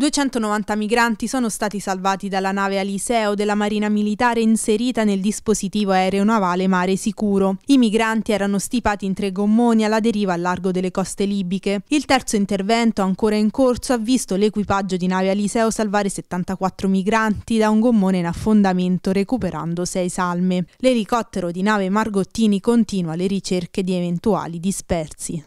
290 migranti sono stati salvati dalla nave Aliseo della Marina Militare inserita nel dispositivo aeronavale Mare Sicuro. I migranti erano stipati in tre gommoni alla deriva al largo delle coste libiche. Il terzo intervento, ancora in corso, ha visto l'equipaggio di nave Aliseo salvare 74 migranti da un gommone in affondamento, recuperando sei salme. L'elicottero di nave Margottini continua le ricerche di eventuali dispersi.